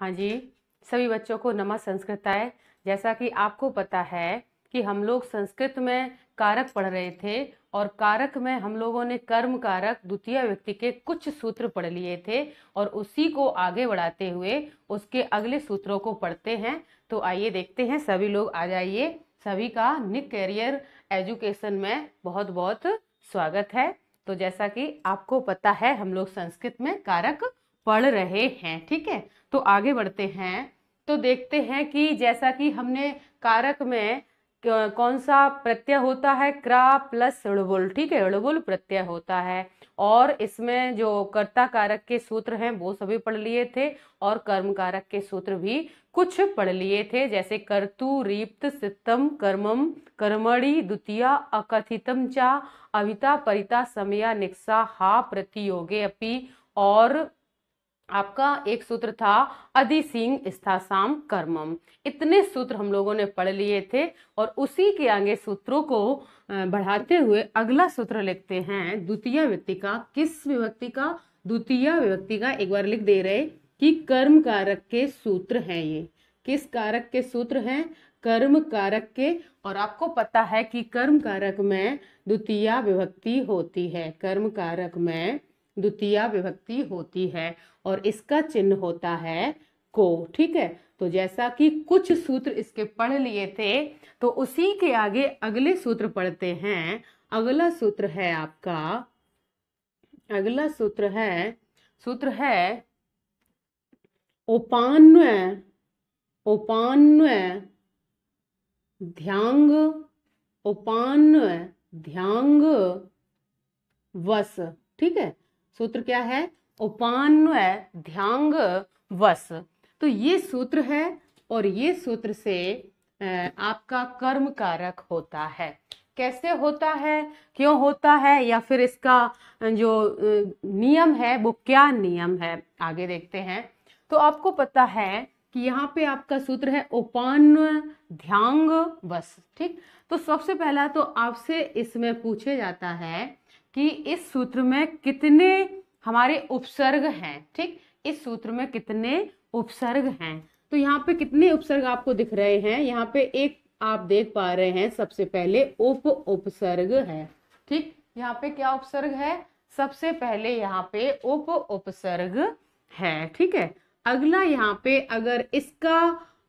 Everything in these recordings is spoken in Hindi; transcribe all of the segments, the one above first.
हाँ जी सभी बच्चों को नमः आए जैसा कि आपको पता है कि हम लोग संस्कृत में कारक पढ़ रहे थे और कारक में हम लोगों ने कर्म कारक द्वितीय व्यक्ति के कुछ सूत्र पढ़ लिए थे और उसी को आगे बढ़ाते हुए उसके अगले सूत्रों को पढ़ते हैं तो आइए देखते हैं सभी लोग आ जाइए सभी का निक कैरियर एजुकेशन में बहुत बहुत स्वागत है तो जैसा कि आपको पता है हम लोग संस्कृत में कारक पढ़ रहे हैं ठीक है तो आगे बढ़ते हैं तो देखते हैं कि जैसा कि हमने कारक में कौन सा प्रत्यय होता है क्रा प्लस अड़बुल ठीक है अड़बुल प्रत्यय होता है और इसमें जो कर्ता कारक के सूत्र हैं वो सभी पढ़ लिए थे और कर्म कारक के सूत्र भी कुछ पढ़ लिए थे जैसे कर्तु रीप्त सितम कर्मम कर्मणि द्वितीया अकथितम चा अविता परिता समया निक्सा हा प्रतियोगे अपि और आपका एक सूत्र था अधि सिंह स्थासाम कर्मम इतने सूत्र हम लोगों ने पढ़ लिए थे और उसी के आगे सूत्रों को बढ़ाते हुए अगला सूत्र लिखते हैं द्वितीय व्यक्ति का किस विभक्ति का द्वितीय विभक्ति का एक बार लिख दे रहे कि कर्म कारक के सूत्र हैं ये किस कारक के सूत्र हैं कर्म कारक के और आपको पता है कि कर्म कारक में द्वितीय विभक्ति होती है कर्म कारक में द्वितीय विभक्ति होती है और इसका चिन्ह होता है को ठीक है तो जैसा कि कुछ सूत्र इसके पढ़ लिए थे तो उसी के आगे अगले सूत्र पढ़ते हैं अगला सूत्र है आपका अगला सूत्र है सूत्र है उपान्वय उपान्वय ध्यांग उपान्वय ध्यांग वस ठीक है सूत्र क्या है उपान्व ध्यांग वस तो ये सूत्र है और ये सूत्र से आपका कर्म कारक होता है कैसे होता है क्यों होता है या फिर इसका जो नियम है वो क्या नियम है आगे देखते हैं तो आपको पता है कि यहाँ पे आपका सूत्र है उपान ध्यांग वस ठीक तो सबसे पहला तो आपसे इसमें पूछे जाता है कि इस सूत्र में कितने हमारे उपसर्ग हैं ठीक इस सूत्र में कितने उपसर्ग हैं तो यहाँ पे कितने उपसर्ग आपको दिख रहे हैं यहाँ पे एक आप देख पा रहे हैं सबसे पहले उप उपसर्ग है ठीक यहाँ पे क्या उपसर्ग है सबसे पहले यहाँ पे उप उपसर्ग है ठीक है अगला यहाँ पे अगर इसका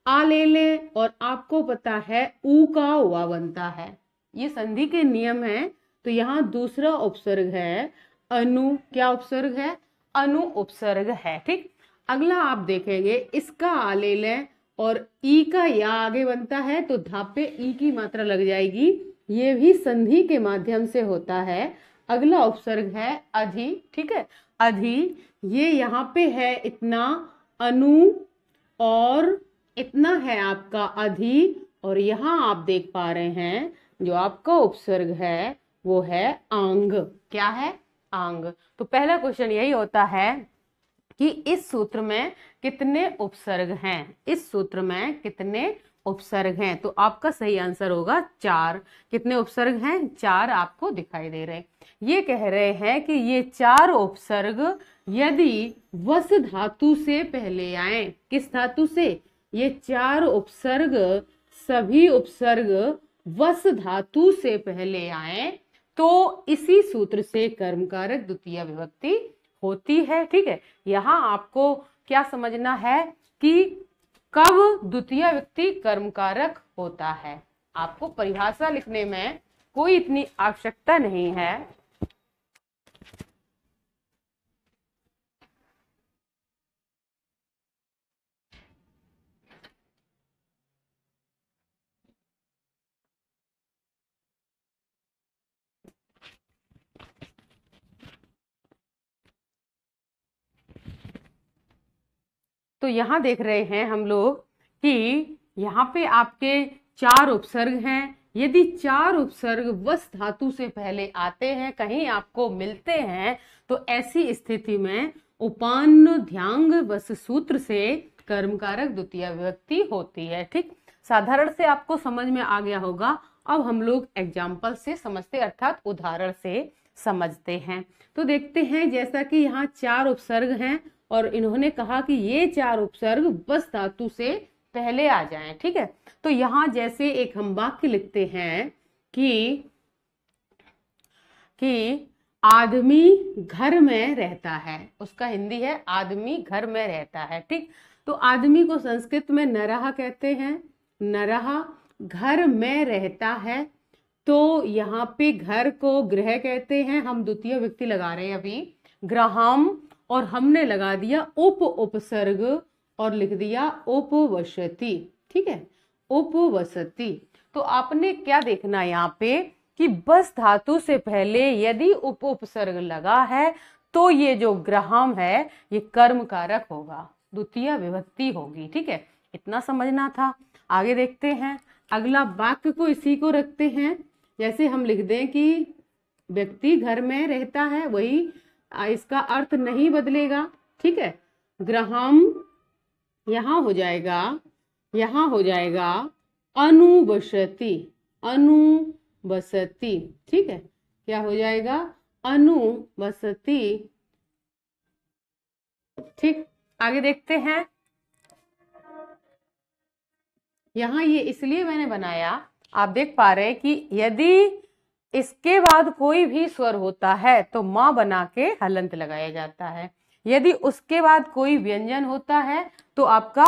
आ ले ले और आपको पता है ऊ का हुआ बनता है ये संधि के नियम है तो यहाँ दूसरा उपसर्ग है अनु क्या उपसर्ग है अनु उपसर्ग है ठीक अगला आप देखेंगे इसका लें और ई का या आगे बनता है तो धापे ई की मात्रा लग जाएगी ये भी संधि के माध्यम से होता है अगला उपसर्ग है अधि ठीक है अधि ये यहाँ पे है इतना अनु और इतना है आपका अधि और यहाँ आप देख पा रहे हैं जो आपका उपसर्ग है वो है आंग क्या है आंग तो पहला क्वेश्चन यही होता है कि इस सूत्र में कितने उपसर्ग हैं इस सूत्र में कितने उपसर्ग हैं तो आपका सही आंसर होगा चार कितने उपसर्ग हैं चार आपको दिखाई दे रहे ये कह रहे हैं कि ये चार उपसर्ग यदि वस धातु से पहले आए किस धातु से ये चार उपसर्ग सभी उपसर्ग वस धातु से पहले आए तो इसी सूत्र से कर्मकारक द्वितीय विभक्ति होती है ठीक है यहाँ आपको क्या समझना है कि कब द्वितीय व्यक्ति कर्मकारक होता है आपको परिभाषा लिखने में कोई इतनी आवश्यकता नहीं है तो यहाँ देख रहे हैं हम लोग कि यहाँ पे आपके चार उपसर्ग हैं यदि चार उपसर्ग वस धातु से पहले आते हैं कहीं आपको मिलते हैं तो ऐसी स्थिति में उपान ध्यांग वस सूत्र से कर्मकारक द्वितीय व्यक्ति होती है ठीक साधारण से आपको समझ में आ गया होगा अब हम लोग एग्जाम्पल से समझते अर्थात उदाहरण से समझते हैं तो देखते हैं जैसा कि यहाँ चार उपसर्ग हैं और इन्होंने कहा कि ये चार उपसर्ग बस धातु से पहले आ जाए ठीक है तो यहाँ जैसे एक हम वाक्य लिखते हैं कि कि आदमी घर में रहता है उसका हिंदी है आदमी घर में रहता है ठीक तो आदमी को संस्कृत में नरह कहते हैं नरह घर में रहता है तो यहाँ पे घर को ग्रह कहते हैं हम द्वितीय व्यक्ति लगा रहे हैं अभी ग्रहम और हमने लगा दिया उप उपसर्ग और लिख दिया उपवसती ठीक है उपवसती तो आपने क्या देखना यहाँ पे कि बस धातु से पहले यदि उप उपसर्ग लगा है तो ये जो ग्रहम है ये कर्म कारक होगा द्वितीय विभक्ति होगी ठीक है इतना समझना था आगे देखते हैं अगला वाक्य को इसी को रखते हैं जैसे हम लिख दें कि व्यक्ति घर में रहता है वही इसका अर्थ नहीं बदलेगा ठीक है ग्रहम यहाँ हो जाएगा यहाँ हो जाएगा अनुबसति अनुबसति ठीक है क्या हो जाएगा अनुबसति ठीक आगे देखते हैं यहाँ ये इसलिए मैंने बनाया आप देख पा रहे हैं कि यदि इसके बाद कोई भी स्वर होता है तो माँ बना के हलंत लगाया जाता है यदि उसके बाद कोई व्यंजन होता है तो आपका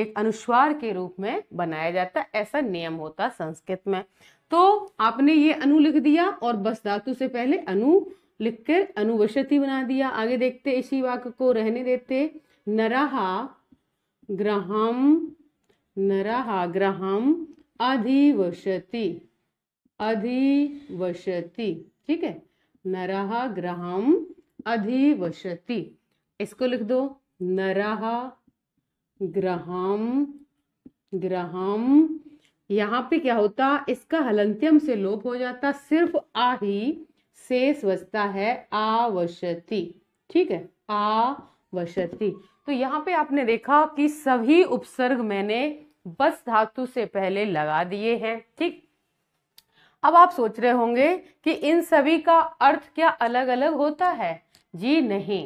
एक अनुस्वार के रूप में बनाया जाता है ऐसा नियम होता संस्कृत में तो आपने ये अनु लिख दिया और बस धातु से पहले अनु लिख कर अनुवशति बना दिया आगे देखते इसी वाक्य को रहने देते नरहा ग्रहम नरहा ग्रहम अधिवशति अधिवशति ठीक है नरह ग्रहम अधिवशति इसको लिख दो नरह ग्रहम ग्रहम यहाँ पे क्या होता इसका हलंत्यम से लोप हो जाता सिर्फ आ ही शेष बचता है आवशति ठीक है आवशति तो यहाँ पे आपने देखा कि सभी उपसर्ग मैंने बस धातु से पहले लगा दिए हैं ठीक अब आप सोच रहे होंगे कि इन सभी का अर्थ क्या अलग अलग होता है जी नहीं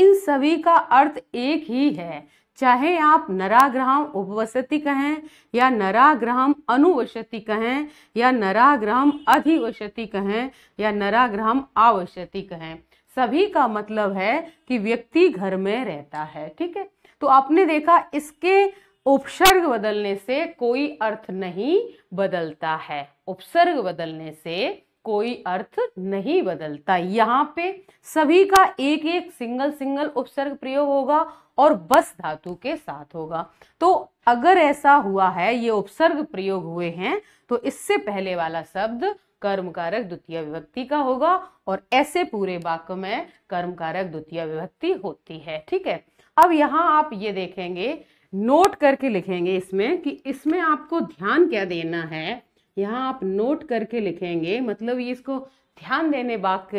इन सभी का अर्थ एक ही है चाहे आप नराग्रहम उपवसति कहें या नराग्रहम अनुवशति कहें या नराग्रहम अधिवशति कहें या नराग्रहम आवश्यति कहें सभी का मतलब है कि व्यक्ति घर में रहता है ठीक है तो आपने देखा इसके उपसर्ग बदलने से कोई अर्थ नहीं बदलता है उपसर्ग बदलने से कोई अर्थ नहीं बदलता यहाँ पे सभी का एक एक सिंगल सिंगल उपसर्ग प्रयोग होगा और बस धातु के साथ होगा तो अगर ऐसा हुआ है ये उपसर्ग प्रयोग हुए हैं तो इससे पहले वाला शब्द कर्म कारक द्वितीय विभक्ति का होगा और ऐसे पूरे वाक्य में कर्म कारक द्वितीय विभक्ति होती है ठीक है अब यहाँ आप ये देखेंगे नोट करके लिखेंगे इसमें कि इसमें आपको ध्यान क्या देना है यहाँ आप नोट करके लिखेंगे मतलब इसको ध्यान देने बात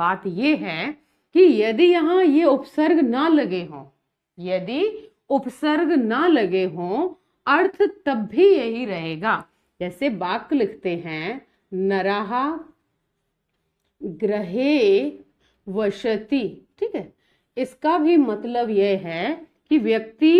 बात ये है कि यदि यहाँ ये उपसर्ग ना लगे हों यदि उपसर्ग ना लगे हों अर्थ तब भी यही रहेगा जैसे वाक्य लिखते हैं नराहा ग्रहे वशति ठीक है इसका भी मतलब यह है कि व्यक्ति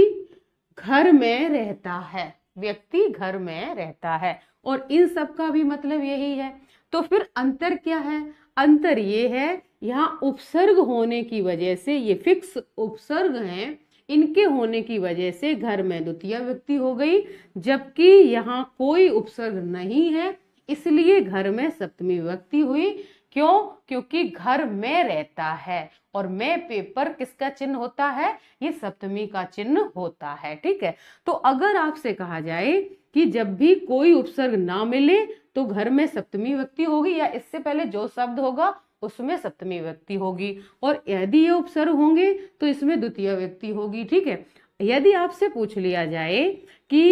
घर में रहता है व्यक्ति घर में रहता है और इन सब का भी मतलब यही है तो फिर अंतर क्या है अंतर ये है यहाँ उपसर्ग होने की वजह से ये फिक्स उपसर्ग हैं इनके होने की वजह से घर में द्वितीय व्यक्ति हो गई जबकि यहाँ कोई उपसर्ग नहीं है इसलिए घर में सप्तमी व्यक्ति हुई क्यों क्योंकि घर में रहता है और मैं पेपर किसका चिन्ह होता है ये सप्तमी का चिन्ह होता है ठीक है तो अगर आपसे कहा जाए कि जब भी कोई उपसर्ग ना मिले तो घर में सप्तमी व्यक्ति होगी या इससे पहले जो शब्द होगा उसमें सप्तमी व्यक्ति होगी और यदि ये उपसर्ग होंगे तो इसमें द्वितीय व्यक्ति होगी ठीक है यदि आपसे पूछ लिया जाए कि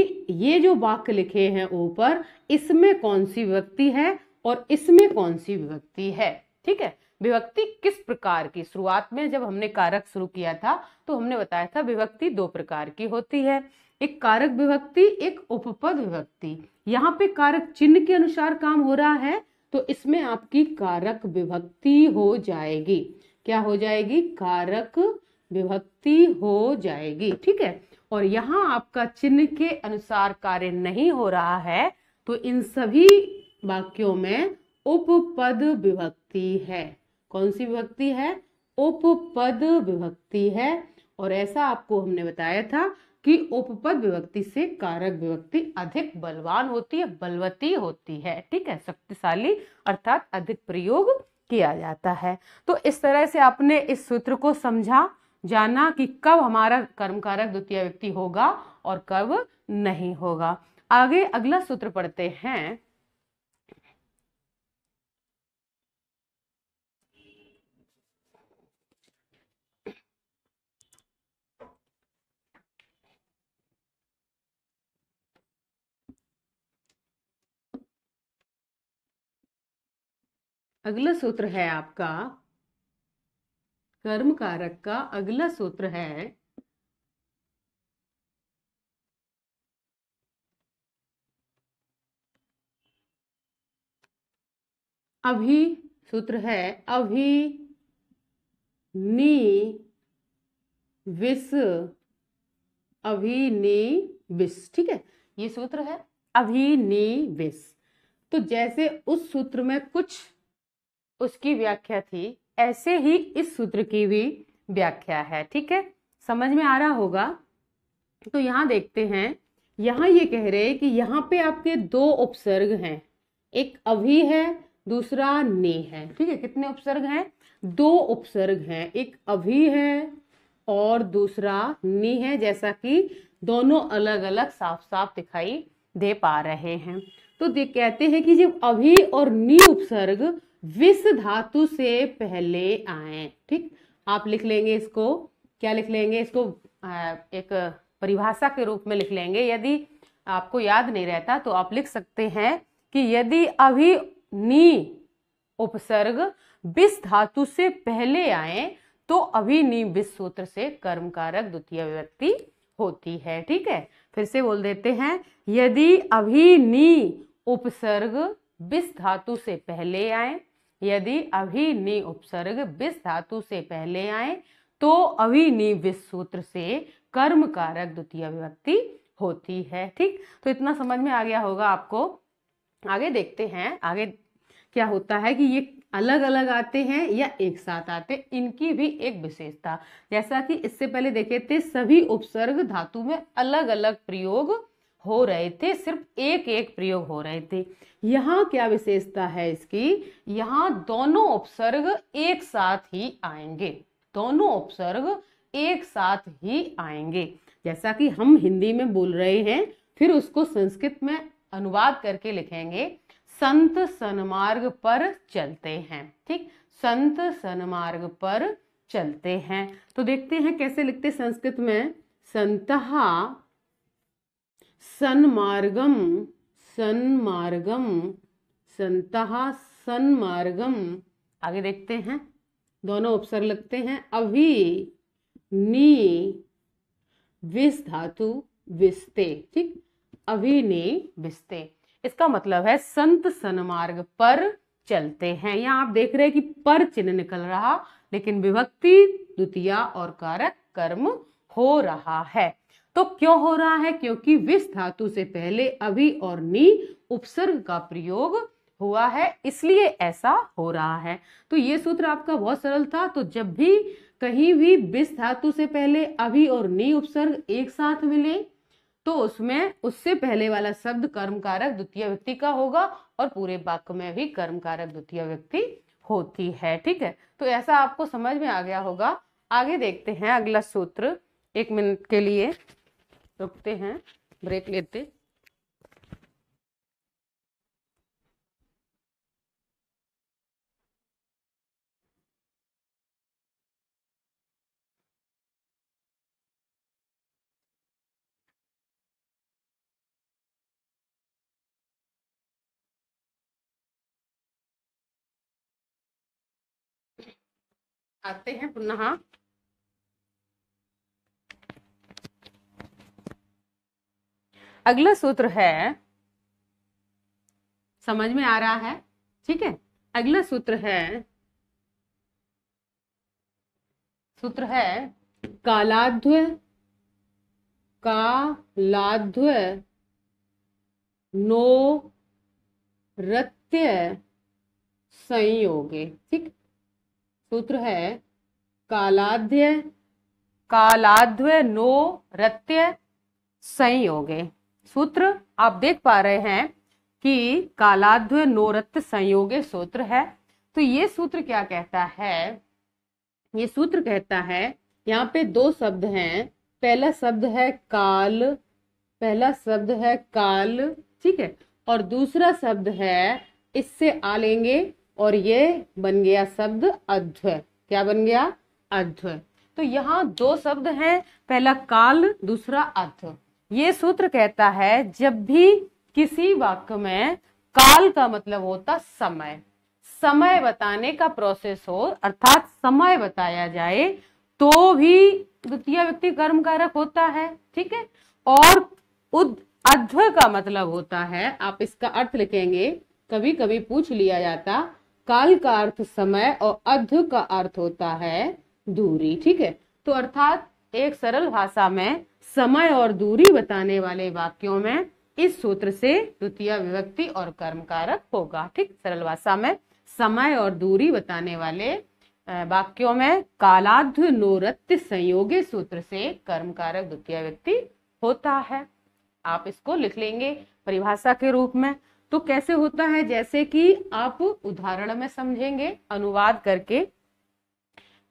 ये जो वाक्य लिखे हैं ऊपर इसमें कौन सी व्यक्ति है और इसमें कौन सी विभक्ति है ठीक है विभक्ति किस प्रकार की शुरुआत में जब हमने कारक शुरू किया था तो हमने बताया था विभक्ति दो प्रकार की होती है एक कारक विभक्ति एक उपपद विभक्ति यहाँ पे कारक चिन्ह के अनुसार काम हो रहा है तो इसमें आपकी कारक विभक्ति हो जाएगी क्या हो जाएगी कारक विभक्ति हो जाएगी ठीक है और यहाँ आपका चिन्ह के अनुसार कार्य नहीं हो रहा है तो इन सभी वाक्यों में उपपद विभक्ति है कौन सी विभक्ति है उपपद विभक्ति है और ऐसा आपको हमने बताया था कि उपपद विभक्ति से कारक विभक्ति अधिक बलवान होती है बलवती होती है ठीक है शक्तिशाली अर्थात अधिक प्रयोग किया जाता है तो इस तरह से आपने इस सूत्र को समझा जाना कि कब हमारा कर्मकारक द्वितीय व्यक्ति होगा और कब नहीं होगा आगे अगला सूत्र पढ़ते हैं अगला सूत्र है आपका कर्म कारक का अगला सूत्र है अभी सूत्र है अभी नी विस नी विस ठीक है ये सूत्र है अभिनी विस तो जैसे उस सूत्र में कुछ उसकी व्याख्या थी ऐसे ही इस सूत्र की भी व्याख्या है ठीक है समझ में आ रहा होगा तो यहाँ देखते हैं यहाँ ये कह रहे हैं कि यहाँ पे आपके दो उपसर्ग हैं एक अभी है दूसरा ने है ठीक है कितने उपसर्ग हैं दो उपसर्ग हैं एक अभी है और दूसरा ने है जैसा कि दोनों अलग अलग साफ साफ दिखाई दे पा रहे हैं तो कहते हैं कि जब अभी और नी उपसर्ग विष धातु से पहले आए ठीक आप लिख लेंगे इसको क्या लिख लेंगे इसको एक परिभाषा के रूप में लिख लेंगे यदि आपको याद नहीं रहता तो आप लिख सकते हैं कि यदि अभी नी उपसर्ग विष धातु से पहले आए तो अभी नी विष सूत्र से कर्म कारक द्वितीय व्यक्ति होती है ठीक है फिर से बोल देते हैं यदि अभी नी उपसर्ग विष धातु से पहले आए यदि नि उपसर्ग विष धातु से पहले आए तो नि विष सूत्र से कर्म कारक द्वितीय विभक्ति होती है ठीक तो इतना समझ में आ गया होगा आपको आगे देखते हैं आगे क्या होता है कि ये अलग अलग आते हैं या एक साथ आते हैं इनकी भी एक विशेषता जैसा कि इससे पहले देखे थे सभी उपसर्ग धातु में अलग अलग प्रयोग हो रहे थे सिर्फ एक एक प्रयोग हो रहे थे यहाँ क्या विशेषता है इसकी यहाँ दोनों उपसर्ग एक साथ ही आएंगे दोनों उपसर्ग एक साथ ही आएंगे जैसा कि हम हिंदी में बोल रहे हैं फिर उसको संस्कृत में अनुवाद करके लिखेंगे संत सनमार्ग पर चलते हैं ठीक संत सनमार्ग पर चलते हैं तो देखते हैं कैसे लिखते संस्कृत में संतहा सन्मार्गम सन्मार्गम संतः सन्मार्गम आगे देखते हैं दोनों उपसर लगते हैं अभी नी विस धातु विस्ते ठीक अभी ने विस्ते इसका मतलब है संत सन्मार्ग पर चलते हैं यहाँ आप देख रहे हैं कि पर चिन्ह निकल रहा लेकिन विभक्ति द्वितीय और कारक कर्म हो रहा है तो क्यों हो रहा है क्योंकि विष धातु से पहले अभी और नी उपसर्ग का प्रयोग हुआ है इसलिए ऐसा हो रहा है तो ये सूत्र आपका बहुत सरल था तो जब भी कहीं भी विष धातु से पहले अभी और नी उपसर्ग एक साथ मिले तो उसमें उससे पहले वाला शब्द कर्मकारक द्वितीय व्यक्ति का होगा और पूरे वाक्य में भी कर्मकारक द्वितीय व्यक्ति होती है ठीक है तो ऐसा आपको समझ में आ गया होगा आगे देखते हैं अगला सूत्र एक मिनट के लिए रुकते हैं ब्रेक लेते आते हैं पुनः अगला सूत्र है समझ में आ रहा है ठीक है अगला सूत्र है सूत्र है कालाध्व कालाध्व नो रत्य संयोगे ठीक सूत्र है कालाध्य कालाध्व नो रत्य संयोगे सूत्र आप देख पा रहे हैं कि कालाध्व नोरत्त संयोगे सूत्र है तो ये सूत्र क्या कहता है ये सूत्र कहता है यहाँ पे दो शब्द हैं पहला शब्द है काल पहला शब्द है काल ठीक है और दूसरा शब्द है इससे आ लेंगे और ये बन गया शब्द अध्व क्या बन गया अध्व तो यहाँ दो शब्द हैं पहला काल दूसरा अध्व ये सूत्र कहता है जब भी किसी वाक्य में काल का मतलब होता समय समय बताने का प्रोसेस हो अर्थात समय बताया जाए तो भी द्वितीय व्यक्ति कर्म कारक होता है ठीक है और उद अध का मतलब होता है आप इसका अर्थ लिखेंगे कभी कभी पूछ लिया जाता काल का अर्थ समय और अध का अर्थ होता है दूरी ठीक है तो अर्थात एक सरल भाषा में समय और दूरी बताने वाले वाक्यों में इस सूत्र से द्वितीय विभक्ति और कर्म कारक होगा ठीक सरल भाषा में समय और दूरी बताने वाले वाक्यों में कालाध नोरत्य संयोगी सूत्र से कर्म कारक द्वितीय व्यक्ति होता है आप इसको लिख लेंगे परिभाषा के रूप में तो कैसे होता है जैसे कि आप उदाहरण में समझेंगे अनुवाद करके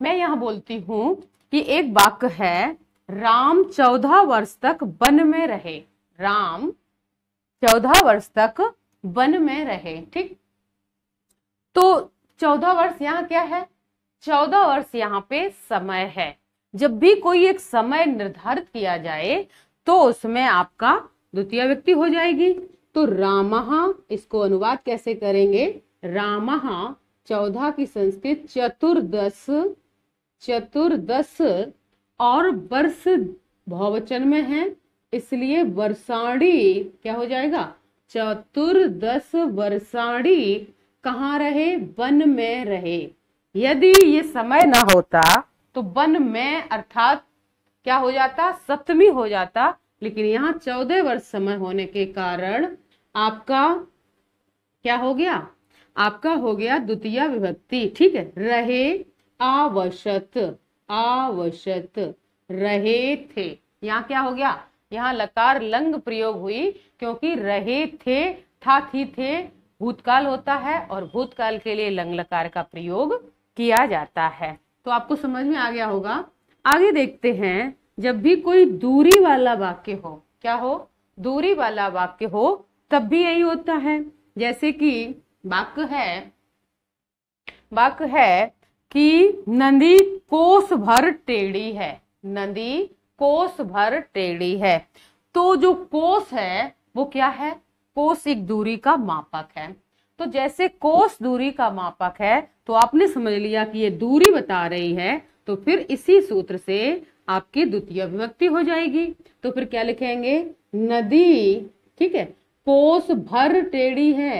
मैं यहाँ बोलती हूँ कि एक वाक्य है राम चौदह वर्ष तक वन में रहे राम चौदह वर्ष तक वन में रहे ठीक तो चौदह वर्ष यहाँ क्या है चौदह वर्ष यहाँ पे समय है जब भी कोई एक समय निर्धारित किया जाए तो उसमें आपका द्वितीय व्यक्ति हो जाएगी तो रामहा इसको अनुवाद कैसे करेंगे रामहा चौदह की संस्कृत चतुर्दश चतुर्दश और वर्ष बहुवचन में है इसलिए वर्षाणी क्या हो जाएगा चतुर्दश वर्षाणी कहाँ रहे वन में रहे यदि ये समय ना होता तो वन में अर्थात क्या हो जाता सप्तमी हो जाता लेकिन यहाँ चौदह वर्ष समय होने के कारण आपका क्या हो गया आपका हो गया द्वितीय विभक्ति ठीक है रहे आवश्यक आवश्यक रहे थे यहाँ क्या हो गया यहाँ लकार लंग प्रयोग हुई क्योंकि रहे थे था थी थे भूतकाल होता है और भूतकाल के लिए लंग लकार का प्रयोग किया जाता है तो आपको समझ में आ गया होगा आगे देखते हैं जब भी कोई दूरी वाला वाक्य हो क्या हो दूरी वाला वाक्य हो तब भी यही होता है जैसे कि वाक्य है वाक्य है कि नदी कोस भर टेढ़ी है नदी कोस भर टेढ़ी है तो जो कोस है वो क्या है कोस एक दूरी का मापक है तो जैसे कोस दूरी का मापक है तो आपने समझ लिया कि ये दूरी बता रही है तो फिर इसी सूत्र से आपकी द्वितीय विभक्ति हो जाएगी तो फिर क्या लिखेंगे नदी ठीक है कोस भर टेढ़ी है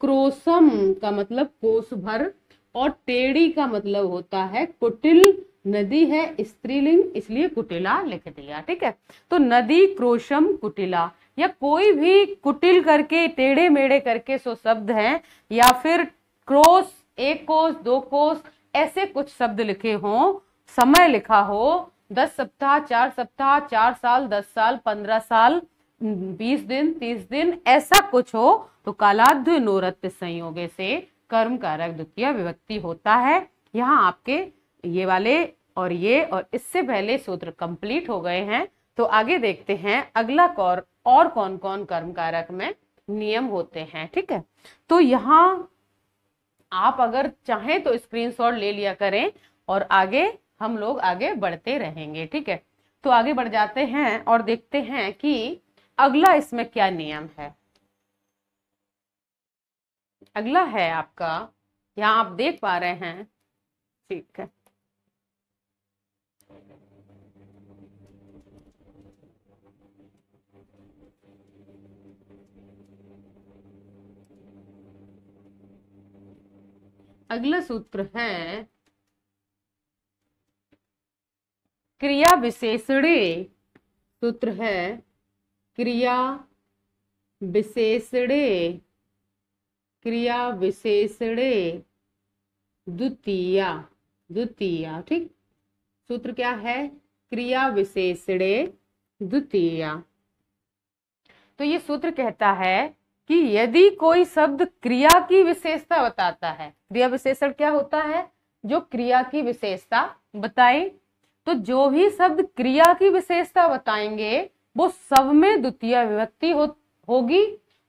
क्रोसम का मतलब कोस भर और टेढ़ी का मतलब होता है कुटिल नदी है स्त्रीलिंग इसलिए कुटिला लिख दिया ठीक है तो नदी क्रोशम कुटिला या कोई भी कुटिल करके टेढ़े मेढ़े करके सो शब्द हैं या फिर क्रोस एक कोस दो कोस ऐसे कुछ शब्द लिखे हों समय लिखा हो दस सप्ताह चार सप्ताह चार साल दस साल पंद्रह साल बीस दिन तीस दिन ऐसा कुछ हो तो कालाध्य नोरत संयोग से कर्म कारक द्वितीय विभक्ति होता है यहाँ आपके ये वाले और ये और इससे पहले सूत्र कंप्लीट हो गए हैं तो आगे देखते हैं अगला कौर और कौन कौन कर्म कारक में नियम होते हैं ठीक है तो यहाँ आप अगर चाहें तो स्क्रीनशॉट ले लिया करें और आगे हम लोग आगे बढ़ते रहेंगे ठीक है तो आगे बढ़ जाते हैं और देखते हैं कि अगला इसमें क्या नियम है अगला है आपका यहाँ आप देख पा रहे हैं ठीक है अगला सूत्र है क्रिया विशेषणे सूत्र है क्रिया विशेषणे क्रिया विशेषणे द्वितीय द्वितीया ठीक सूत्र क्या है क्रिया विशेषणे द्वितीय तो ये सूत्र कहता है कि यदि कोई शब्द क्रिया की विशेषता बताता है क्रिया विशेषण क्या होता है जो क्रिया की विशेषता बताए तो जो भी शब्द क्रिया की विशेषता बताएंगे वो सब में द्वितीय विभक्ति होगी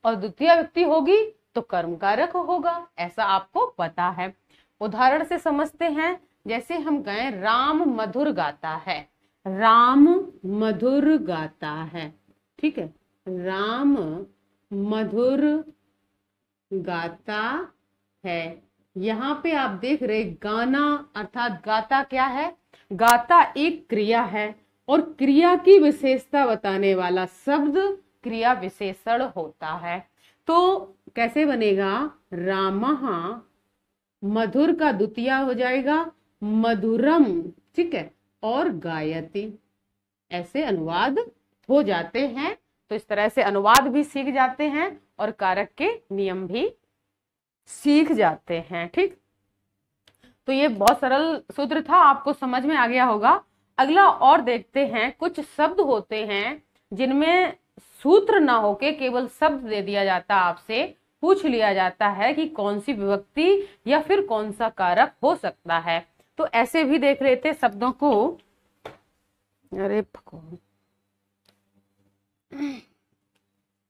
और द्वितीय व्यक्ति होगी तो कर्म कारक होगा ऐसा आपको पता है उदाहरण से समझते हैं जैसे हम गए राम मधुर गाता है राम मधुर गाता है ठीक है राम मधुर गाता है यहाँ पे आप देख रहे गाना अर्थात गाता क्या है गाता एक क्रिया है और क्रिया की विशेषता बताने वाला शब्द क्रिया विशेषण होता है तो कैसे बनेगा राम मधुर का द्वितीय हो जाएगा मधुरम ठीक है और गायती ऐसे अनुवाद हो जाते हैं तो इस तरह से अनुवाद भी सीख जाते हैं और कारक के नियम भी सीख जाते हैं ठीक तो ये बहुत सरल सूत्र था आपको समझ में आ गया होगा अगला और देखते हैं कुछ शब्द होते हैं जिनमें सूत्र ना होके केवल शब्द दे दिया जाता आपसे पूछ लिया जाता है कि कौन सी विभक्ति या फिर कौन सा कारक हो सकता है तो ऐसे भी देख रहे थे शब्दों को अरे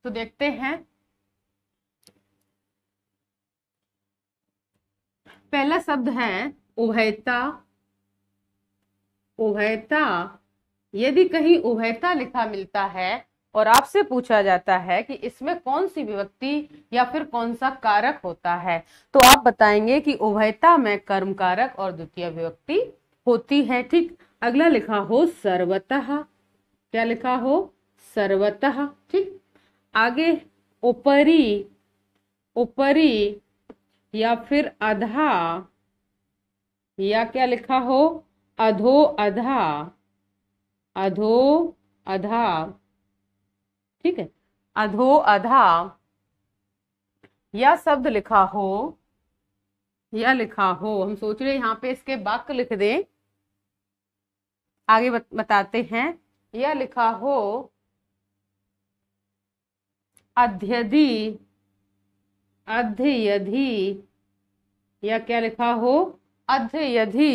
तो देखते हैं पहला शब्द है उभयता उभयता यदि कहीं उभयता लिखा मिलता है और आपसे पूछा जाता है कि इसमें कौन सी विभक्ति या फिर कौन सा कारक होता है तो आप बताएंगे कि उभयता में कर्म कारक और द्वितीय विभक्ति होती है ठीक अगला लिखा हो सर्वतः क्या लिखा हो सर्वतः ठीक आगे ऊपरी ऊपरी या फिर अधा या क्या लिखा हो अधो अधा अधो अधा ठीक है अधो अधा या शब्द लिखा हो या लिखा हो हम सोच रहे यहाँ पे इसके वाक्य लिख दें आगे बत, बताते हैं या लिखा हो अध्यधि अध्यधि या क्या लिखा हो अध्यधि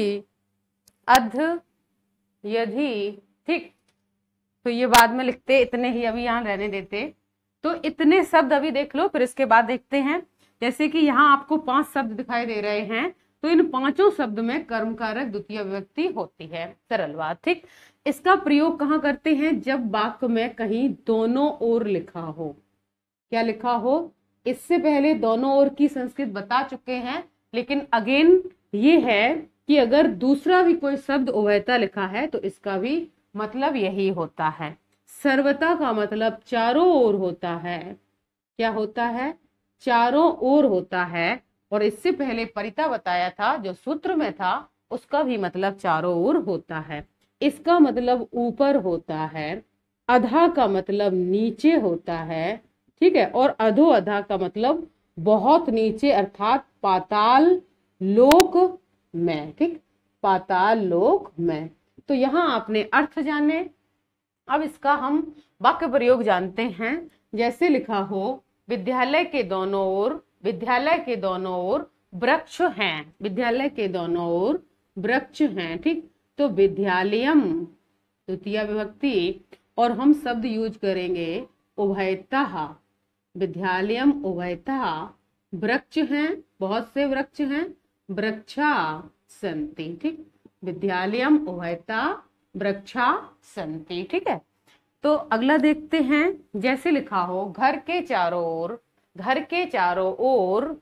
अध्यधि ठीक तो ये बाद में लिखते इतने ही अभी यहाँ रहने देते तो इतने शब्द अभी देख लो फिर इसके बाद देखते हैं जैसे कि यहाँ आपको पांच शब्द दिखाई दे रहे हैं तो इन पांचों शब्द में कर्म कारक द्वितीय व्यक्ति होती है सरल बात ठीक इसका प्रयोग कहाँ करते हैं जब वाक्य में कहीं दोनों ओर लिखा हो क्या लिखा हो इससे पहले दोनों ओर की संस्कृत बता चुके हैं लेकिन अगेन ये है कि अगर दूसरा भी कोई शब्द उभयता लिखा है तो इसका भी मतलब यही होता है सर्वता का मतलब चारों ओर होता है क्या होता है चारों ओर होता है और इससे पहले परिता बताया था जो सूत्र में था उसका भी मतलब चारों ओर होता है इसका मतलब ऊपर होता है अधा का मतलब नीचे होता है ठीक है और अधो अधा का मतलब बहुत नीचे अर्थात पाताल लोक में ठीक पाताल लोक में तो यहाँ आपने अर्थ जाने अब इसका हम वाक्य प्रयोग जानते हैं जैसे लिखा हो विद्यालय के दोनों ओर विद्यालय के दोनों ओर वृक्ष हैं विद्यालय के दोनों ओर वृक्ष हैं ठीक तो विद्यालयम द्वितीय विभक्ति और हम शब्द यूज करेंगे उभयता विद्यालयम उभयता वृक्ष हैं बहुत से वृक्ष हैं वृक्षा संति ठीक विद्यालयम उभयता वृक्षा संति ठीक है तो अगला देखते हैं जैसे लिखा हो घर के चारों ओर घर के चारों ओर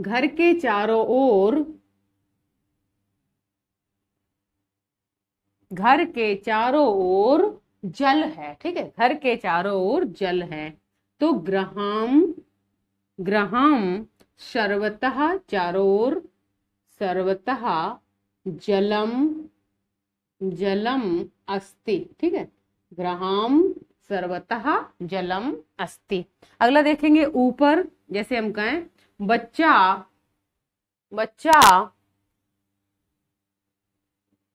घर के चारों ओर घर के चारों ओर जल है ठीक है घर के चारों ओर जल है तो ग्रहम ग्रहम सर्वतः चारों ओर सर्वतः जलम जलम अस्ति ठीक है ग्रहाम सर्वतः जलम अस्ति अगला देखेंगे ऊपर जैसे हम कहें बच्चा बच्चा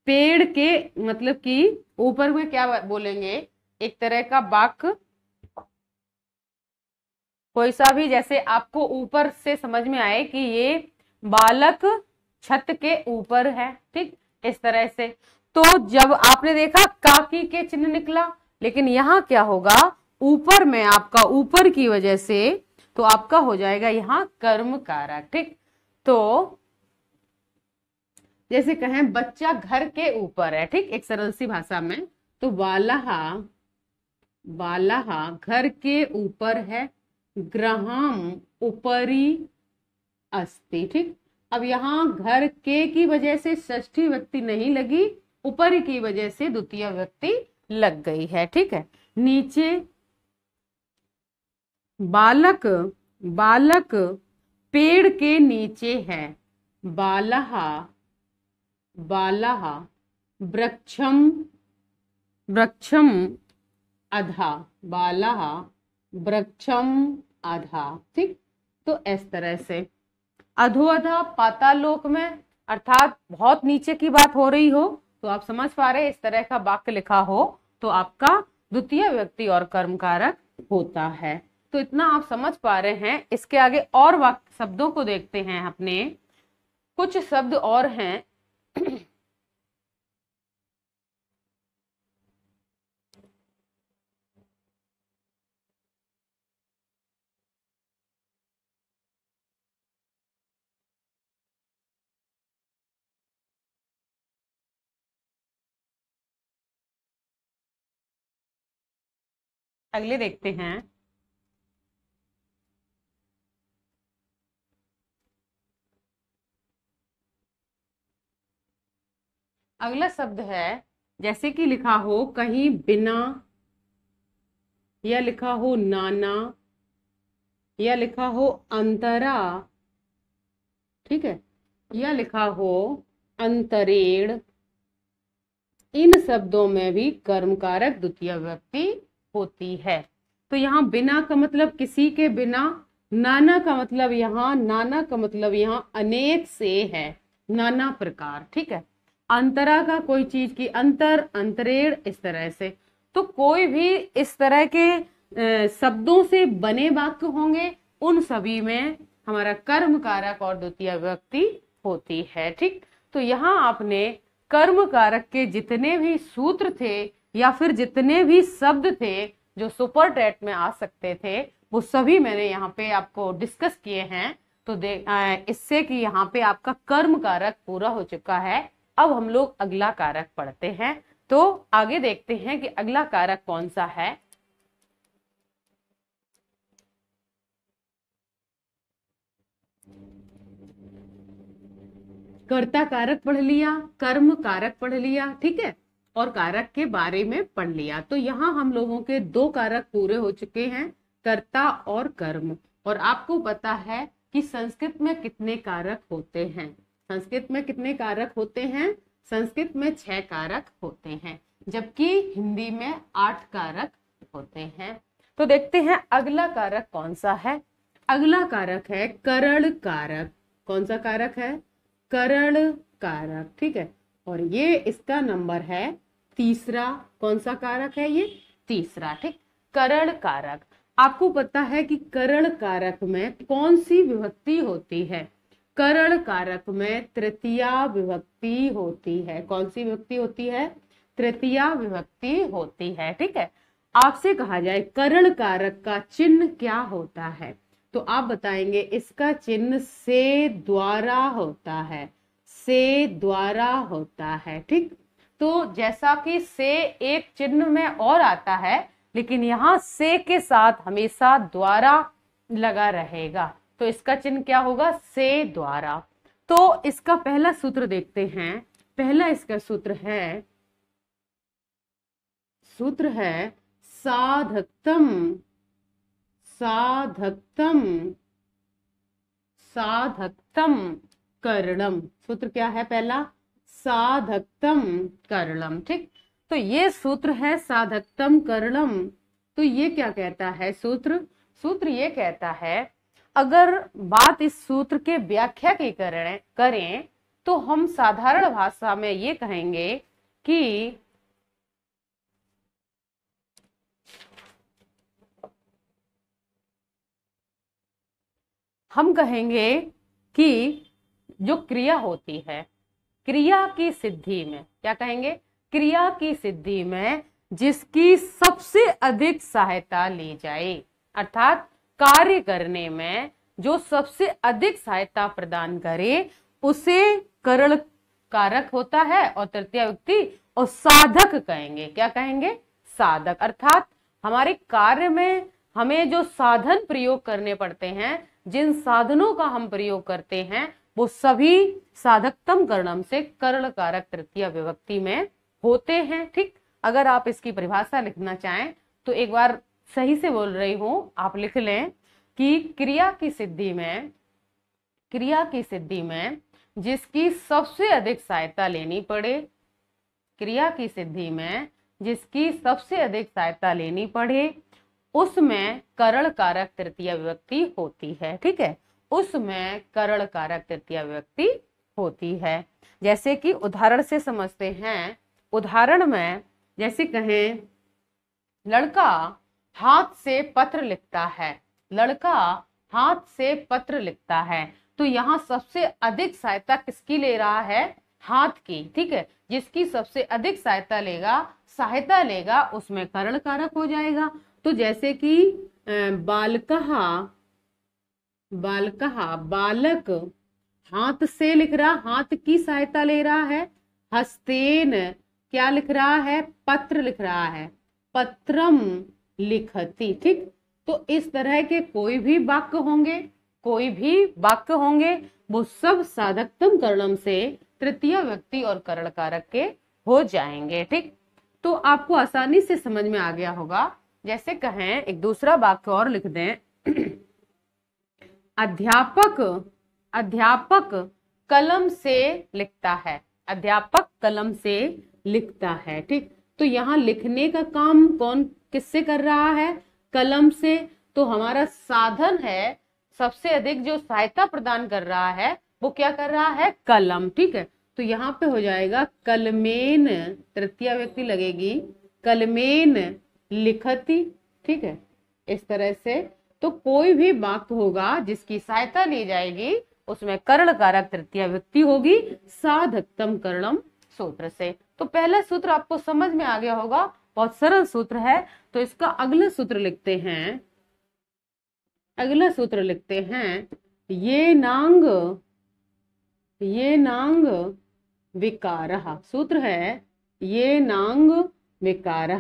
पेड़ के मतलब कि ऊपर में क्या बोलेंगे एक तरह का बाक कोई सा भी जैसे आपको ऊपर से समझ में आए कि ये बालक छत के ऊपर है ठीक इस तरह से तो जब आपने देखा काकी के चिन्ह निकला लेकिन यहाँ क्या होगा ऊपर में आपका ऊपर की वजह से तो आपका हो जाएगा यहाँ कर्म कारक ठीक तो जैसे कहें बच्चा घर के ऊपर है ठीक एक सरल सी भाषा में तो बालाहा वालहा घर के ऊपर है ग्रहम ऊपरी अस्थि ठीक अब यहाँ घर के की वजह से ष्ठी व्यक्ति नहीं लगी ऊपर की वजह से द्वितीय व्यक्ति लग गई है ठीक है नीचे बालक बालक पेड़ के नीचे है बालहा बालहा वृक्षम वृक्षम अधा बालहा वृक्षम आधा ठीक तो इस तरह से अधोअधा पातालोक में अर्थात बहुत नीचे की बात हो रही हो तो आप समझ पा रहे इस तरह का वाक्य लिखा हो तो आपका द्वितीय व्यक्ति और कर्म कारक होता है तो इतना आप समझ पा रहे हैं इसके आगे और वाक्य शब्दों को देखते हैं अपने कुछ शब्द और हैं अगले देखते हैं अगला शब्द है जैसे कि लिखा हो कहीं बिना या लिखा हो नाना या लिखा हो अंतरा ठीक है या लिखा हो अंतरेण इन शब्दों में भी कर्मकारक द्वितीय व्यक्ति होती है तो यहाँ बिना का मतलब किसी के बिना नाना का मतलब यहाँ नाना का मतलब यहाँ अनेक से है नाना प्रकार ठीक है अंतरा का कोई चीज की अंतर अंतरेण इस तरह से तो कोई भी इस तरह के शब्दों से बने वाक्य होंगे उन सभी में हमारा कर्म कारक और द्वितीय व्यक्ति होती है ठीक तो यहाँ आपने कर्म कारक के जितने भी सूत्र थे या फिर जितने भी शब्द थे जो सुपर टेट में आ सकते थे वो सभी मैंने यहाँ पे आपको डिस्कस किए हैं तो दे इससे कि यहाँ पे आपका कर्म कारक पूरा हो चुका है अब हम लोग अगला कारक पढ़ते हैं तो आगे देखते हैं कि अगला कारक कौन सा है कर्ता कारक पढ़ लिया कर्म कारक पढ़ लिया ठीक है और कारक के बारे में पढ़ लिया तो यहाँ हम लोगों के दो कारक पूरे हो चुके हैं कर्ता और कर्म और आपको पता है कि संस्कृत में कितने कारक होते हैं संस्कृत में कितने कारक होते हैं संस्कृत में छह कारक होते हैं जबकि हिंदी में आठ कारक होते हैं तो देखते हैं अगला कारक कौन सा है अगला कारक है करण कारक कौन सा कारक है करण कारक ठीक है और ये इसका नंबर है तीसरा कौन सा कारक है ये तीसरा ठीक करण कारक आपको पता है कि करण कारक में कौन सी विभक्ति होती है करण कारक में तृतीय विभक्ति होती है कौन सी विभक्ति होती है तृतीय विभक्ति होती है ठीक है आपसे कहा जाए करण कारक का चिन्ह क्या होता है तो आप बताएंगे इसका चिन्ह से द्वारा होता है से द्वारा होता है ठीक तो जैसा कि से एक चिन्ह में और आता है लेकिन यहाँ से के साथ हमेशा द्वारा लगा रहेगा तो इसका चिन्ह क्या होगा से द्वारा तो इसका पहला सूत्र देखते हैं पहला इसका सूत्र है सूत्र है साधकतम साधकतम साधकतम करणम सूत्र क्या है पहला साधकतम करलम ठीक तो ये सूत्र है साधकतम करलम तो ये क्या कहता है सूत्र सूत्र ये कहता है अगर बात इस सूत्र के व्याख्या की करें करें तो हम साधारण भाषा में ये कहेंगे कि हम कहेंगे कि जो क्रिया होती है क्रिया की सिद्धि में क्या कहेंगे क्रिया की सिद्धि में जिसकी सबसे अधिक सहायता ली जाए अर्थात कार्य करने में जो सबसे अधिक सहायता प्रदान करे उसे करण कारक होता है और तृतीय व्यक्ति और साधक कहेंगे क्या कहेंगे साधक अर्थात हमारे कार्य में हमें जो साधन प्रयोग करने पड़ते हैं जिन साधनों का हम प्रयोग करते हैं वो सभी साधकतम कर्णम से कर्ण कारक तृतीय विभक्ति में होते हैं ठीक अगर आप इसकी परिभाषा लिखना चाहें तो एक बार सही से बोल रही हूं आप लिख लें कि क्रिया की सिद्धि में क्रिया की सिद्धि में जिसकी सबसे अधिक सहायता लेनी पड़े क्रिया की सिद्धि में जिसकी सबसे अधिक सहायता लेनी पड़े उसमें करण कारक तृतीय विभक्ति होती है ठीक है उसमें करण कारक तृतीय व्यक्ति होती है जैसे कि उदाहरण से समझते हैं उदाहरण में जैसे कहें लड़का हाथ से पत्र लिखता है लड़का हाथ से पत्र लिखता है तो यहाँ सबसे अधिक सहायता किसकी ले रहा है हाथ की ठीक है जिसकी सबसे अधिक सहायता लेगा सहायता लेगा उसमें करण कारक हो जाएगा तो जैसे कि बालकहा बालक बालक हाथ से लिख रहा हाथ की सहायता ले रहा है हस्तेन क्या लिख रहा है पत्र लिख रहा है पत्रम लिखती ठीक तो इस तरह के कोई भी वाक्य होंगे कोई भी वाक्य होंगे वो सब साधकतम करणम से तृतीय व्यक्ति और करण कारक के हो जाएंगे ठीक तो आपको आसानी से समझ में आ गया होगा जैसे कहें एक दूसरा वाक्य और लिख दें अध्यापक अध्यापक कलम से लिखता है अध्यापक कलम से लिखता है ठीक तो यहाँ लिखने का काम कौन किससे कर रहा है कलम से तो हमारा साधन है सबसे अधिक जो सहायता प्रदान कर रहा है वो क्या कर रहा है कलम ठीक है तो यहाँ पे हो जाएगा कलमेन तृतीय व्यक्ति लगेगी कलमेन लिखती ठीक है इस तरह से तो कोई भी वाक्य होगा जिसकी सहायता ली जाएगी उसमें कर्ण कारक तृतीय व्यक्ति होगी साधकतम कर्णम सूत्र से तो पहला सूत्र आपको समझ में आ गया होगा बहुत सरल सूत्र है तो इसका अगला सूत्र लिखते हैं अगला सूत्र लिखते हैं ये नांग ये नांग विकार सूत्र है ये नांग विकार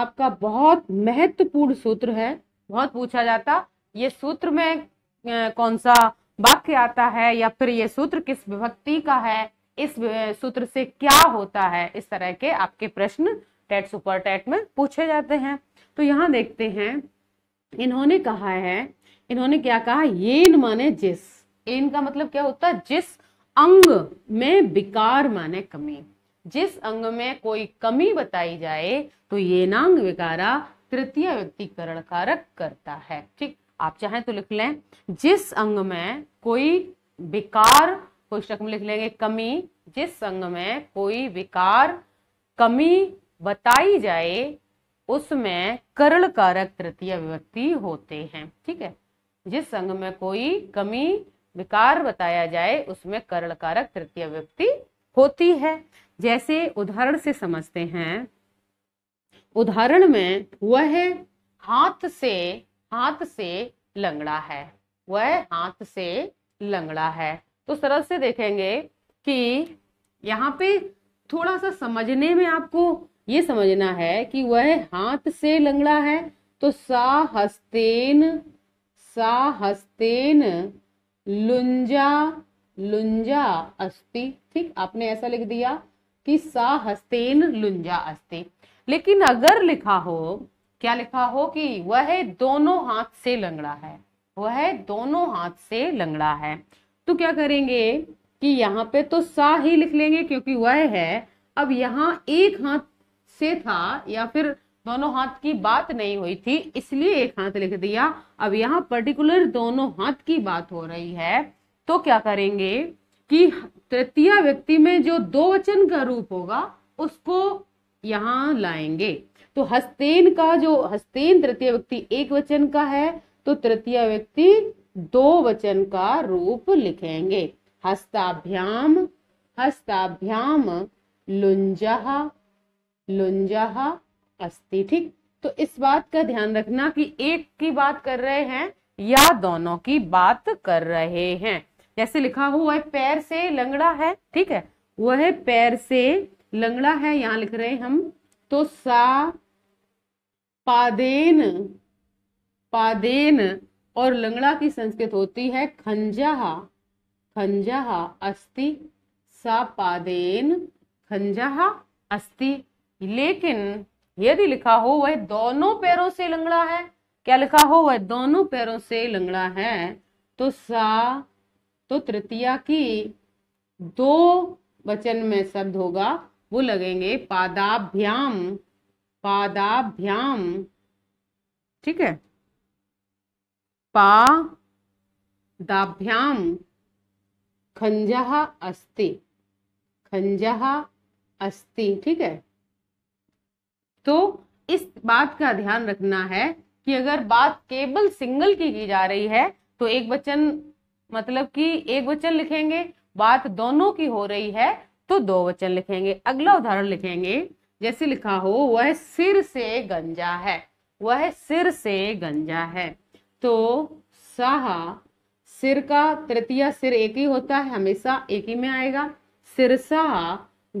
आपका बहुत महत्वपूर्ण सूत्र है बहुत पूछा जाता ये सूत्र में कौन सा वाक्य आता है या फिर ये सूत्र किस विभक्ति का है इस सूत्र से क्या होता है इस तरह के आपके प्रश्न टेट सुपर टेट में पूछे जाते हैं तो यहाँ देखते हैं इन्होंने कहा है इन्होंने क्या कहा येन माने जिस एन का मतलब क्या होता है जिस अंग में विकार माने कमी जिस अंग में कोई कमी बताई जाए तो ये नांग विकारा तृतीय व्यक्तिकरण कारक करता है ठीक आप चाहें तो लिख लें जिस अंग में कोई विकार कोष्टक में लिख लेंगे कमी जिस अंग में कोई विकार कमी बताई जाए उसमें करण कारक तृतीय विभक्ति होते हैं ठीक है जिस अंग में कोई कमी विकार बताया जाए उसमें करण कारक तृतीय विभक्ति होती है जैसे उदाहरण से समझते हैं उदाहरण में वह हाथ से हाथ से लंगड़ा है वह हाथ से लंगड़ा है तो सरल से देखेंगे कि यहाँ पे थोड़ा सा समझने में आपको ये समझना है कि वह हाथ से लंगड़ा है तो सा हस्तेन सा हस्तेन लुंजा लुंजा अस्ति ठीक आपने ऐसा लिख दिया कि सा हस्तेन लुंजा अस्ति लेकिन अगर लिखा हो क्या लिखा हो कि वह दोनों हाथ से लंगड़ा है वह दोनों हाथ से लंगड़ा है तो क्या करेंगे कि यहाँ पे तो सा ही लिख लेंगे क्योंकि वह है अब यहाँ एक हाथ से था या फिर दोनों हाथ की बात नहीं हुई थी इसलिए एक हाथ लिख दिया अब यहाँ पर्टिकुलर दोनों हाथ की बात हो रही है तो क्या करेंगे कि तृतीय व्यक्ति में जो दो वचन का रूप होगा उसको यहाँ लाएंगे तो हस्तेन का जो हस्तेन तृतीय व्यक्ति एक वचन का है तो तृतीय व्यक्ति दो वचन का रूप लिखेंगे हस्ताभ्याम हस्ताभ्याम लुंजहा लुंजहा अस्ति ठीक तो इस बात का ध्यान रखना कि एक की बात कर रहे हैं या दोनों की बात कर रहे हैं जैसे लिखा हुआ है पैर से लंगड़ा है ठीक है वह पैर से लंगड़ा है यहाँ लिख रहे हैं हम तो सा पादेन पादेन और लंगड़ा की संस्कृत होती है खंजहा खंजहा अस्ति सा पादेन खंजहा अस्ति लेकिन यदि लिखा हो वह दोनों पैरों से लंगड़ा है क्या लिखा हो वह दोनों पैरों से लंगड़ा है तो सा तो तृतीया की दो वचन में शब्द होगा वो लगेंगे पादाभ्याम पादाभ्याम ठीक है पा दाभ्याम खंजः अस्ति खंजह अस्ति ठीक है तो इस बात का ध्यान रखना है कि अगर बात केवल सिंगल की की जा रही है तो एक वचन मतलब कि एक वचन लिखेंगे बात दोनों की हो रही है तो दो वचन लिखेंगे अगला उदाहरण लिखेंगे जैसे लिखा हो वह सिर से गंजा है वह सिर से गंजा है तो सह सिर का तृतीय सिर एक ही होता है हमेशा एक ही में आएगा सिरसा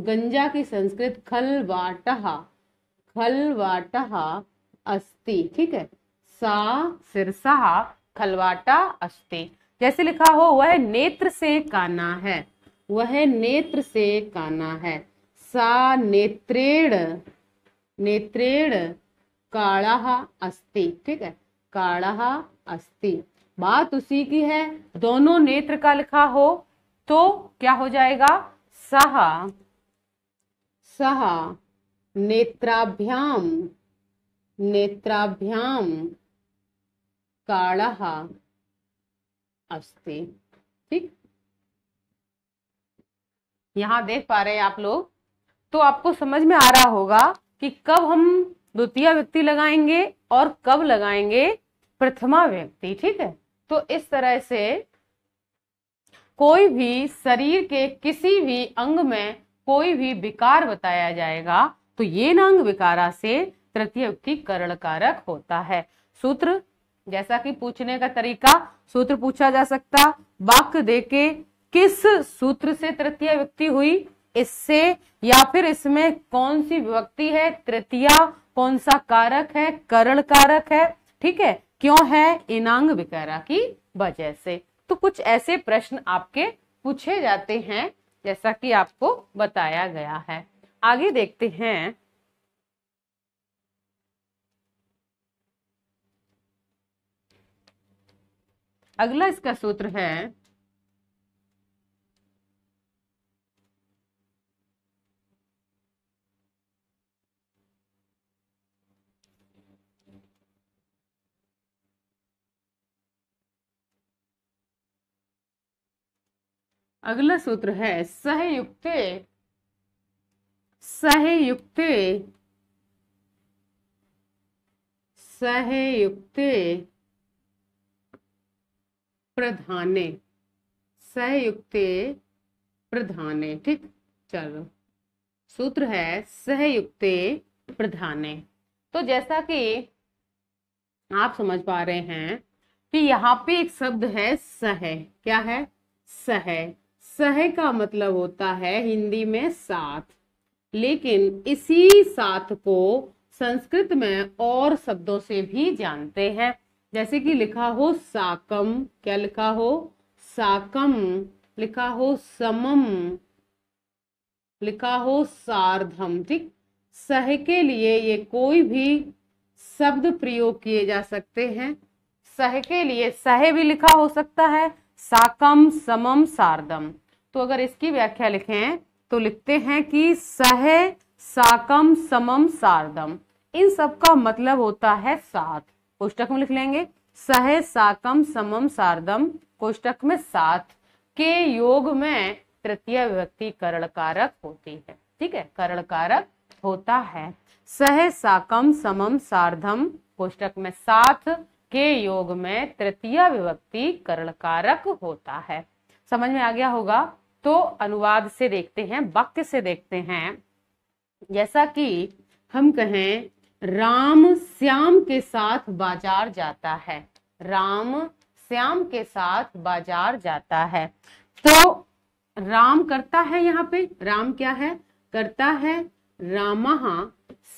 गंजा की संस्कृत खलवाटहा खलवाटहा अस्ति ठीक है सा सिरसा खलवाटा अस्ति जैसे लिखा हो वह नेत्र से काना है वह नेत्र से काना है सा नेत्रेण नेत्रेण काला अस्ति ठीक है काला अस्ति बात उसी की है दोनों नेत्र का लिखा हो तो क्या हो जाएगा सह सह नेत्राभ्याम नेत्राभ्याम काला अस्ति ठीक यहाँ देख पा रहे हैं आप लोग तो आपको समझ में आ रहा होगा कि कब हम द्वितीय व्यक्ति लगाएंगे और कब लगाएंगे प्रथमा व्यक्ति ठीक है तो इस तरह से कोई भी शरीर के किसी भी अंग में कोई भी विकार बताया जाएगा तो ये अंग विकारा से तृतीय व्यक्ति करण कारक होता है सूत्र जैसा कि पूछने का तरीका सूत्र पूछा जा सकता वाक्य देके किस सूत्र से तृतीय व्यक्ति हुई इससे या फिर इसमें कौन सी विभक्ति है तृतीय कौन सा कारक है करण कारक है ठीक है क्यों है इनांग विकारा की वजह से तो कुछ ऐसे प्रश्न आपके पूछे जाते हैं जैसा कि आपको बताया गया है आगे देखते हैं अगला इसका सूत्र है अगला सूत्र है सहयुक्त सहयुक्त सहयुक्त प्रधाने सहयुक्त प्रधाने ठीक चलो सूत्र है सहयुक्त प्रधाने तो जैसा कि आप समझ पा रहे हैं कि यहाँ पे एक शब्द है सह क्या है सह सह का मतलब होता है हिंदी में साथ लेकिन इसी साथ को संस्कृत में और शब्दों से भी जानते हैं जैसे कि लिखा हो साकम क्या लिखा हो साकम लिखा हो समम लिखा हो सार्धम ठीक सह के लिए ये कोई भी शब्द प्रयोग किए जा सकते हैं सह के लिए सह भी लिखा हो सकता है साकम समम सार्धम तो अगर इसकी व्याख्या लिखें तो लिखते हैं कि सह साकम समम सारदम इन सब का मतलब होता है साथ कोष्टक में लिख लेंगे सह साकम समम सारदम कोष्टक में साथ के योग में तृतीय व्यक्ति करण कारक होती है ठीक है करण कारक होता है सह साकम समम सारधम कोष्टक में साथ के योग में तृतीय विभक्ति करण कारक होता है समझ में आ गया होगा तो अनुवाद से देखते हैं वाक्य से देखते हैं जैसा कि हम कहें राम श्याम के साथ बाजार जाता है राम श्याम के साथ बाजार जाता है तो राम करता है यहाँ पे राम क्या है करता है रामा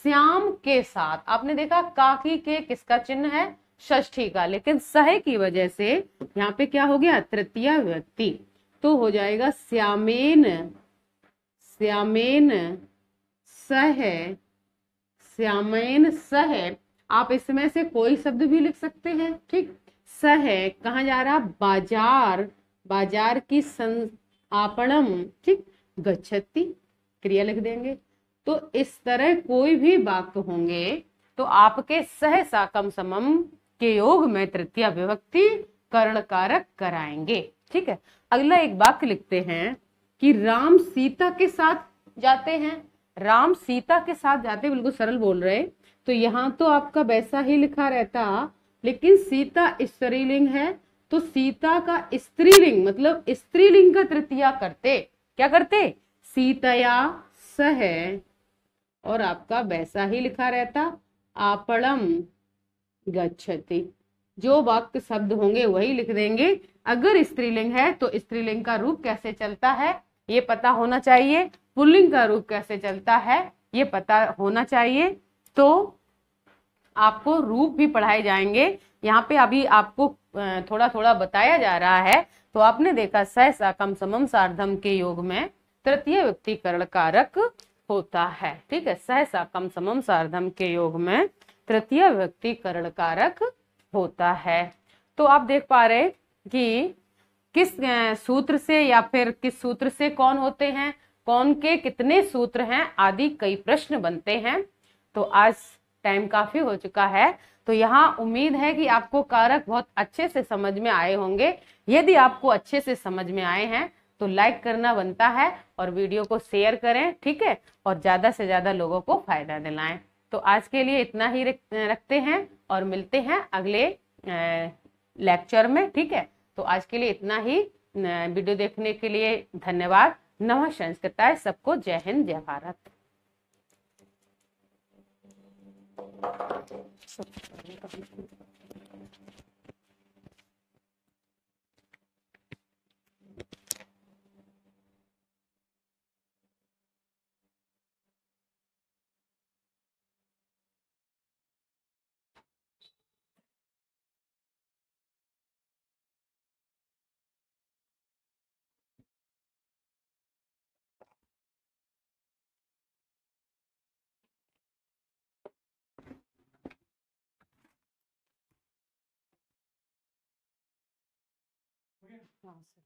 श्याम के साथ आपने देखा काकी के किसका चिन्ह है षष्ठी का लेकिन सह की वजह से यहाँ पे क्या हो गया तृतीय व्यक्ति तो हो जाएगा श्यामेन श्यामेन सह श्यामेन सह आप इसमें से कोई शब्द भी लिख सकते हैं ठीक सह कहा जा रहा बाजार बाजार की आपणम ठीक गच्छति क्रिया लिख देंगे तो इस तरह कोई भी वाक्य होंगे तो आपके सह साकम समम के योग में तृतीय विभक्ति करण कारक कराएंगे ठीक है अगला एक वाक्य लिखते हैं कि राम सीता के साथ जाते हैं राम सीता के साथ जाते बिल्कुल सरल बोल रहे तो यहाँ तो आपका वैसा ही लिखा रहता लेकिन सीता स्त्रीलिंग है तो सीता का स्त्रीलिंग मतलब स्त्रीलिंग का तृतीया करते क्या करते सीतया सह और आपका वैसा ही लिखा रहता आपड़म गच्छति जो वाक्य शब्द होंगे वही लिख देंगे अगर स्त्रीलिंग है तो स्त्रीलिंग का रूप कैसे चलता है ये पता होना चाहिए पुल्लिंग का रूप कैसे चलता है ये पता होना चाहिए तो आपको रूप भी पढ़ाए जाएंगे यहाँ पे अभी आपको थोड़ा थोड़ा बताया जा रहा है तो आपने देखा सह साकम समम सार्धम के योग में तृतीय व्यक्तिकरण कारक होता है ठीक है सह साकम समम सार्धम के योग में तृतीय व्यक्तिकरण कारक होता है तो आप देख पा रहे कि किस सूत्र से या फिर किस सूत्र से कौन होते हैं कौन के कितने सूत्र हैं आदि कई प्रश्न बनते हैं तो आज टाइम काफी हो चुका है तो यहाँ उम्मीद है कि आपको कारक बहुत अच्छे से समझ में आए होंगे यदि आपको अच्छे से समझ में आए हैं तो लाइक करना बनता है और वीडियो को शेयर करें ठीक है और ज़्यादा से ज़्यादा लोगों को फायदा दिलाएं तो आज के लिए इतना ही रखते हैं और मिलते हैं अगले लेक्चर में ठीक है तो आज के लिए इतना ही वीडियो देखने के लिए धन्यवाद नव संस्कृता सबको जय हिंद जय भारत 老师。